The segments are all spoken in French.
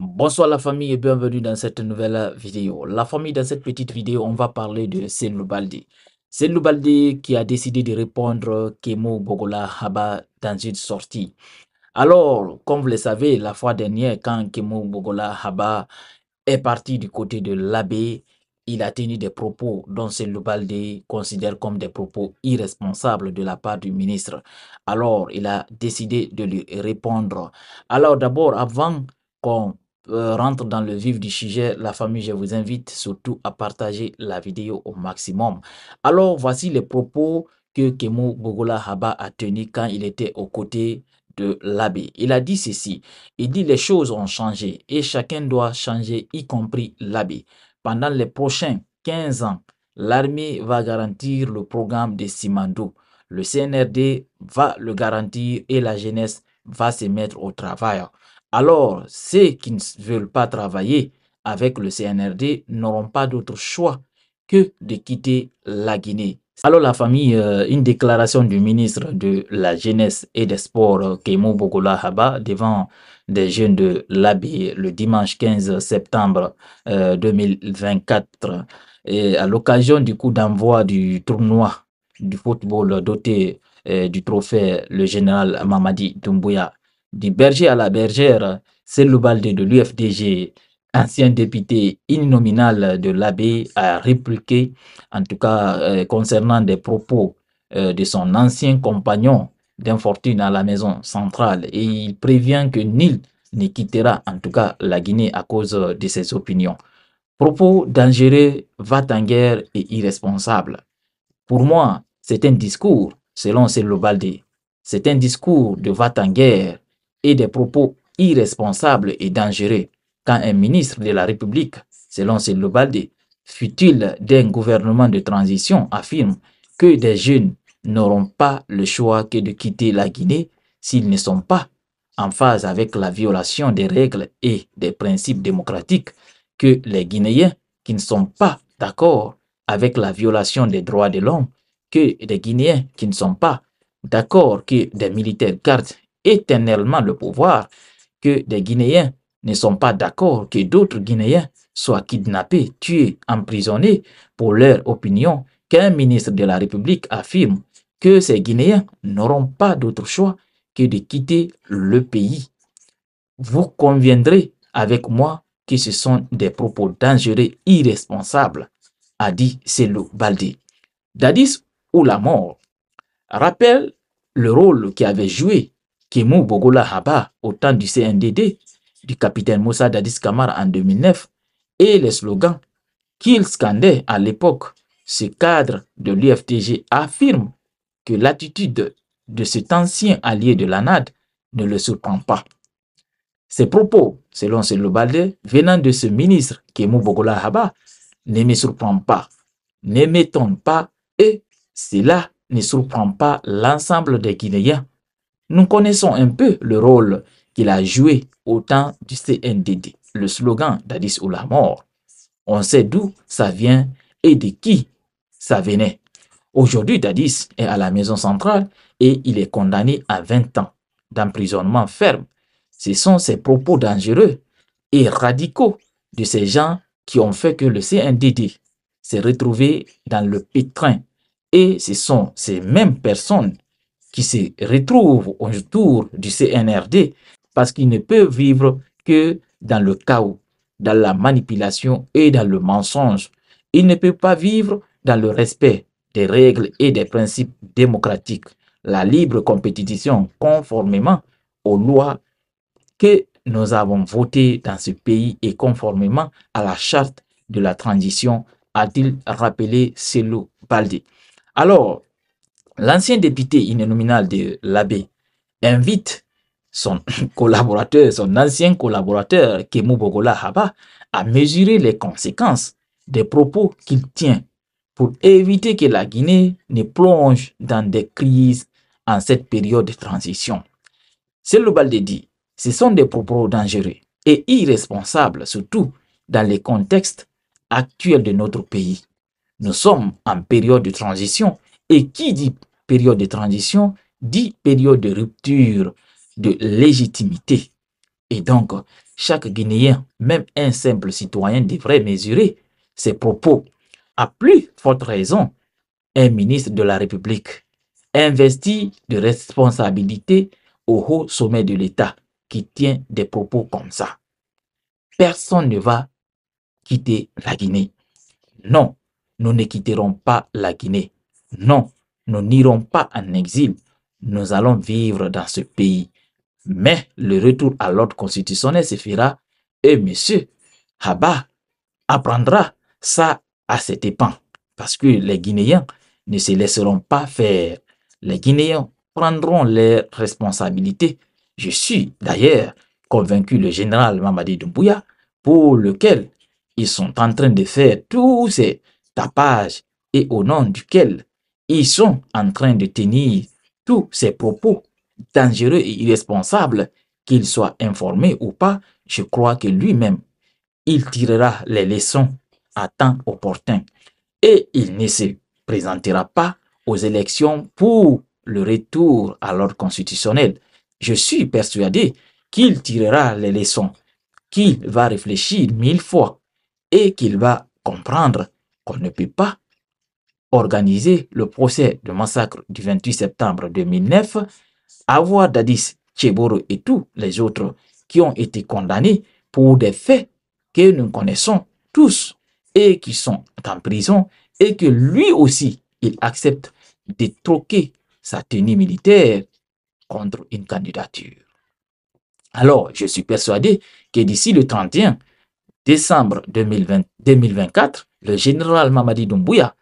Bonsoir la famille et bienvenue dans cette nouvelle vidéo. La famille, dans cette petite vidéo, on va parler de Senou Baldi. qui a décidé de répondre Kemo Bogola Haba dans une sortie. Alors, comme vous le savez, la fois dernière, quand Kemo Bogola Haba est parti du côté de l'abbé, il a tenu des propos dont Senou considère comme des propos irresponsables de la part du ministre. Alors, il a décidé de lui répondre. Alors d'abord, avant qu'on euh, rentre dans le vif du sujet, la famille, je vous invite surtout à partager la vidéo au maximum. Alors, voici les propos que Kemo Bogola Haba a tenus quand il était aux côtés de l'abbé. Il a dit ceci, il dit les choses ont changé et chacun doit changer, y compris l'abbé. Pendant les prochains 15 ans, l'armée va garantir le programme de Simando. Le CNRD va le garantir et la jeunesse va se mettre au travail. Alors, ceux qui ne veulent pas travailler avec le CNRD n'auront pas d'autre choix que de quitter la Guinée. Alors la famille, euh, une déclaration du ministre de la Jeunesse et des Sports, euh, Kemo Bogola Haba, devant des jeunes de l'ABI e le dimanche 15 septembre 2024, euh, et à l'occasion du coup d'envoi du tournoi du football doté du trophée le général Mamadi Doumbouya du berger à la bergère, c'est le de l'UFDG, ancien député innominal de l'abbé, a répliqué, en tout cas euh, concernant des propos euh, de son ancien compagnon d'infortune à la maison centrale. Et il prévient que Nil ne quittera en tout cas la Guinée à cause de ses opinions. Propos dangereux, va en guerre et irresponsable. Pour moi, c'est un discours, selon Selobaldi, c'est un discours de va en guerre et des propos irresponsables et dangereux quand un ministre de la République, selon Selo fut futile d'un gouvernement de transition, affirme que des jeunes n'auront pas le choix que de quitter la Guinée s'ils ne sont pas en phase avec la violation des règles et des principes démocratiques que les Guinéens qui ne sont pas d'accord avec la violation des droits de l'homme, que les Guinéens qui ne sont pas d'accord que des militaires gardent éternellement le pouvoir, que des Guinéens ne sont pas d'accord que d'autres Guinéens soient kidnappés, tués, emprisonnés pour leur opinion, qu'un ministre de la République affirme que ces Guinéens n'auront pas d'autre choix que de quitter le pays. Vous conviendrez avec moi que ce sont des propos dangereux, irresponsables, a dit Selou Baldé. Dadis ou la mort rappelle le rôle avait joué Kemou Bogola Haba au temps du CNDD, du capitaine Moussa Dadis Kamar en 2009 et les slogans qu'il scandait à l'époque. Ce cadre de l'UFTG affirme que l'attitude de cet ancien allié de l'ANAD ne le surprend pas. Ces propos, selon ce Lobalde, venant de ce ministre Kemou Bogola Haba, ne me surprend pas, ne m'étonne pas et cela ne surprend pas l'ensemble des Guinéens nous connaissons un peu le rôle qu'il a joué au temps du CNDD, le slogan Dadis ou la mort. On sait d'où ça vient et de qui ça venait. Aujourd'hui, Dadis est à la maison centrale et il est condamné à 20 ans d'emprisonnement ferme. Ce sont ces propos dangereux et radicaux de ces gens qui ont fait que le CNDD s'est retrouvé dans le pétrin. Et ce sont ces mêmes personnes se retrouve autour du CNRD parce qu'il ne peut vivre que dans le chaos, dans la manipulation et dans le mensonge. il ne peut pas vivre dans le respect des règles et des principes démocratiques, la libre compétition conformément aux lois que nous avons votées dans ce pays et conformément à la charte de la transition, a-t-il rappelé Selo Baldi. Alors, L'ancien député innominal de l'abbé invite son collaborateur, son ancien collaborateur, Kemu Bogola Haba, à mesurer les conséquences des propos qu'il tient pour éviter que la Guinée ne plonge dans des crises en cette période de transition. C'est le bal de dit, ce sont des propos dangereux et irresponsables, surtout dans les contextes actuels de notre pays. Nous sommes en période de transition et qui dit période de transition dit période de rupture de légitimité. Et donc, chaque Guinéen, même un simple citoyen, devrait mesurer ses propos. À plus forte raison, un ministre de la République investi de responsabilité au haut sommet de l'État qui tient des propos comme ça. Personne ne va quitter la Guinée. Non, nous ne quitterons pas la Guinée. Non, nous n'irons pas en exil. Nous allons vivre dans ce pays. Mais le retour à l'ordre constitutionnel se fera et monsieur Abba apprendra ça à cet dépens parce que les Guinéens ne se laisseront pas faire. Les Guinéens prendront leurs responsabilités. Je suis d'ailleurs convaincu le général Mamadi Doumbouya pour lequel ils sont en train de faire tous ces tapages et au nom duquel ils sont en train de tenir tous ces propos dangereux et irresponsables, qu'ils soient informés ou pas, je crois que lui-même, il tirera les leçons à temps opportun et il ne se présentera pas aux élections pour le retour à l'ordre constitutionnel. Je suis persuadé qu'il tirera les leçons, qu'il va réfléchir mille fois et qu'il va comprendre qu'on ne peut pas organisé le procès de massacre du 28 septembre 2009, avoir Dadis, Cheboro et tous les autres qui ont été condamnés pour des faits que nous connaissons tous et qui sont en prison et que lui aussi, il accepte de troquer sa tenue militaire contre une candidature. Alors, je suis persuadé que d'ici le 31 décembre 2024, le général Mamadi Doumbouya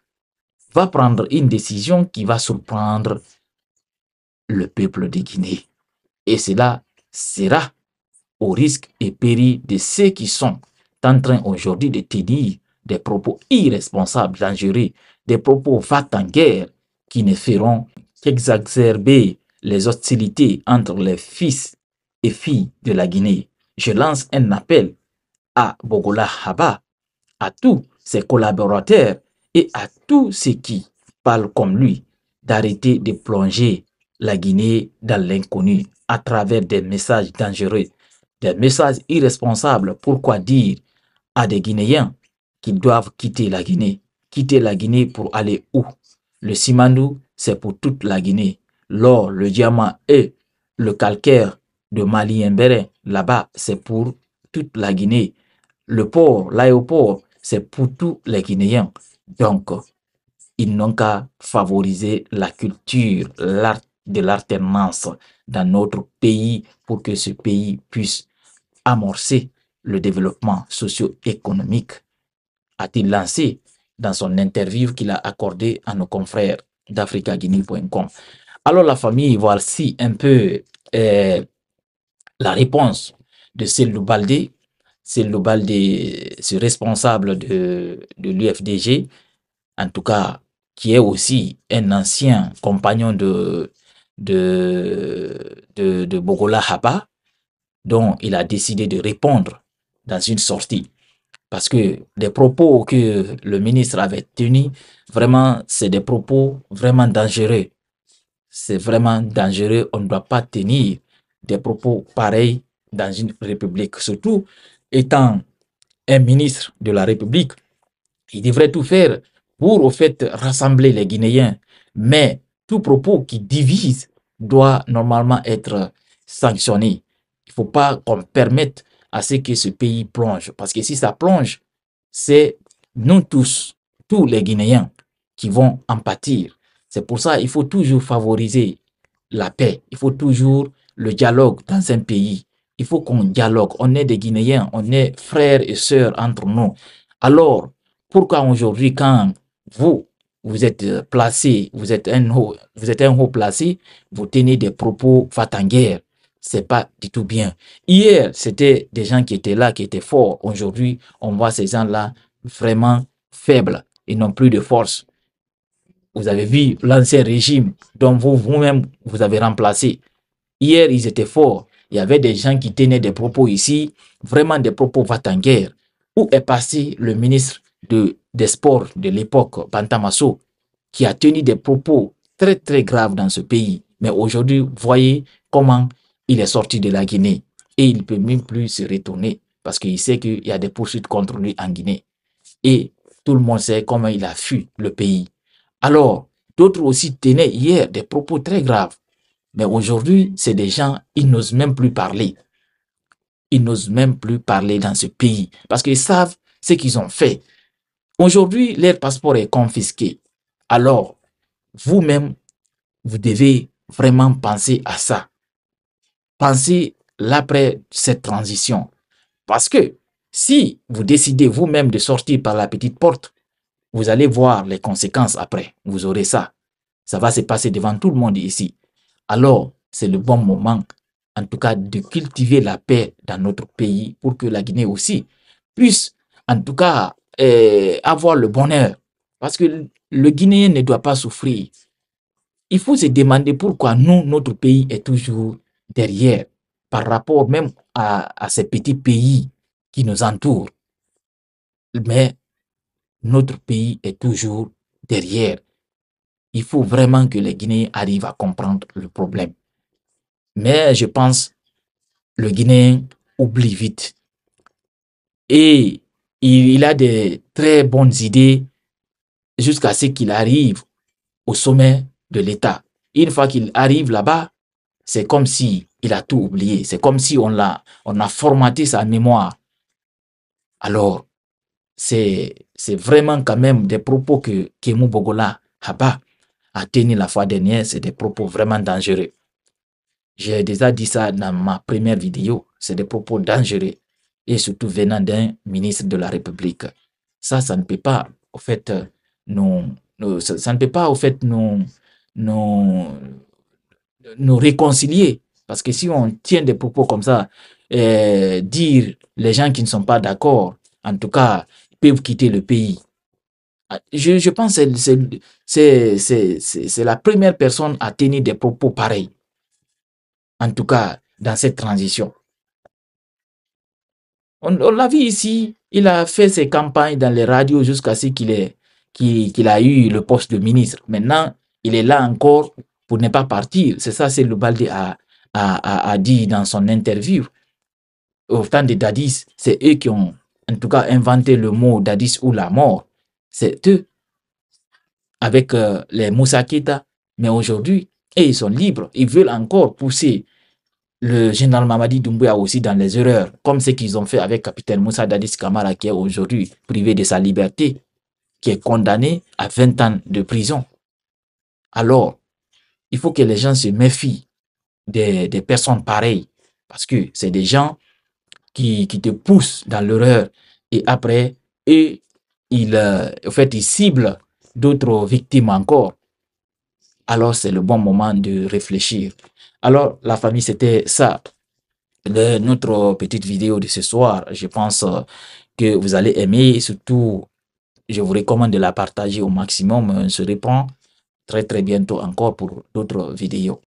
va prendre une décision qui va surprendre le peuple de Guinée. Et cela sera au risque et péril de ceux qui sont en train aujourd'hui de tenir des propos irresponsables, dangereux, des propos va en guerre qui ne feront qu'exacerber les hostilités entre les fils et filles de la Guinée. Je lance un appel à Bogola Haba, à tous ses collaborateurs et à tous ceux qui parlent comme lui d'arrêter de plonger la Guinée dans l'inconnu à travers des messages dangereux, des messages irresponsables. Pourquoi dire à des Guinéens qu'ils doivent quitter la Guinée Quitter la Guinée pour aller où Le Simandou, c'est pour toute la Guinée. L'or, le diamant et le calcaire de Mali Mbéré, là-bas, c'est pour toute la Guinée. Le port, l'aéroport, c'est pour tous les Guinéens. Donc, ils n'ont qu'à favoriser la culture, l'art de l'alternance dans notre pays pour que ce pays puisse amorcer le développement socio-économique, a-t-il lancé dans son interview qu'il a accordé à nos confrères d'AfricaGuinée.com. Alors la famille, voici un peu euh, la réponse de celle Baldé c'est le responsable de, de l'UFDG, en tout cas, qui est aussi un ancien compagnon de, de, de, de Bogola Haba, dont il a décidé de répondre dans une sortie. Parce que les propos que le ministre avait tenus, vraiment, c'est des propos vraiment dangereux. C'est vraiment dangereux. On ne doit pas tenir des propos pareils dans une république. Surtout étant un ministre de la République, il devrait tout faire pour, au fait, rassembler les Guinéens. Mais tout propos qui divise doit normalement être sanctionné. Il ne faut pas qu'on permette à ce que ce pays plonge. Parce que si ça plonge, c'est nous tous, tous les Guinéens, qui vont en pâtir. C'est pour ça qu'il faut toujours favoriser la paix. Il faut toujours le dialogue dans un pays. Il faut qu'on dialogue. On est des Guinéens, on est frères et sœurs entre nous. Alors, pourquoi aujourd'hui, quand vous, vous êtes placé, vous êtes un haut, vous êtes un haut placé, vous tenez des propos Ce c'est pas du tout bien. Hier, c'était des gens qui étaient là, qui étaient forts. Aujourd'hui, on voit ces gens-là vraiment faibles. Ils n'ont plus de force. Vous avez vu l'ancien régime dont vous-même vous avez remplacé. Hier, ils étaient forts. Il y avait des gens qui tenaient des propos ici, vraiment des propos va en guerre. Où est passé le ministre de, des Sports de l'époque, Bantamasso, qui a tenu des propos très très graves dans ce pays. Mais aujourd'hui, voyez comment il est sorti de la Guinée et il ne peut même plus se retourner parce qu'il sait qu'il y a des poursuites contre lui en Guinée. Et tout le monde sait comment il a fui le pays. Alors, d'autres aussi tenaient hier des propos très graves. Mais aujourd'hui, c'est des gens, ils n'osent même plus parler. Ils n'osent même plus parler dans ce pays parce qu'ils savent ce qu'ils ont fait. Aujourd'hui, leur passeport est confisqué. Alors, vous-même, vous devez vraiment penser à ça. Pensez l'après cette transition. Parce que si vous décidez vous-même de sortir par la petite porte, vous allez voir les conséquences après. Vous aurez ça. Ça va se passer devant tout le monde ici alors c'est le bon moment, en tout cas, de cultiver la paix dans notre pays pour que la Guinée aussi puisse, en tout cas, euh, avoir le bonheur. Parce que le Guinéen ne doit pas souffrir. Il faut se demander pourquoi nous, notre pays est toujours derrière par rapport même à ces petits pays qui nous entourent. Mais notre pays est toujours derrière il faut vraiment que les Guinéens arrivent à comprendre le problème. Mais je pense le Guinéen oublie vite. Et il, a des très bonnes idées jusqu'à ce qu'il arrive au sommet de l'État. Une fois qu'il arrive là-bas, c'est comme si il a tout oublié. C'est comme si on a, on a formaté sa mémoire. Alors, c'est vraiment quand même des propos que Kemu Bogola bas à tenir la fois dernière, c'est des propos vraiment dangereux. J'ai déjà dit ça dans ma première vidéo, c'est des propos dangereux et surtout venant d'un ministre de la République. Ça, ça ne peut pas, au fait, euh, nous, ça, ne peut pas, au fait, nous, nous, nous réconcilier. Parce que si on tient des propos comme ça, euh, dire les gens qui ne sont pas d'accord, en tout cas, peuvent quitter le pays. Ah, je, pense que c'est la première personne à tenir des propos pareils. En tout cas, dans cette transition. On, l'a vu ici, il a fait ses campagnes dans les radios jusqu'à ce qu'il ait a eu le poste de ministre. Maintenant, il est là encore pour ne pas partir. C'est ça, c'est le Balde a, dit dans son interview. Au temps de Dadis, c'est eux qui ont, en tout cas, inventé le mot Dadis ou la mort c'est eux, avec euh, les Moussakita. Mais aujourd'hui, ils sont libres, ils veulent encore pousser le général Mamadi Doumbouya aussi dans les erreurs, comme ce qu'ils ont fait avec capitaine Moussa Dadis Kamara, qui est aujourd'hui privé de sa liberté, qui est condamné à 20 ans de prison. Alors, il faut que les gens se méfient des, personnes pareilles, parce que c'est des gens qui, qui te poussent dans l'erreur, et après, eux, il, euh, fait, il cible d'autres victimes encore, alors c'est le bon moment de réfléchir. Alors, la famille, c'était ça. notre petite vidéo de ce soir, je pense euh, que vous allez aimer. Surtout, je vous recommande de la partager au maximum. On se reprend très, très bientôt encore pour d'autres vidéos.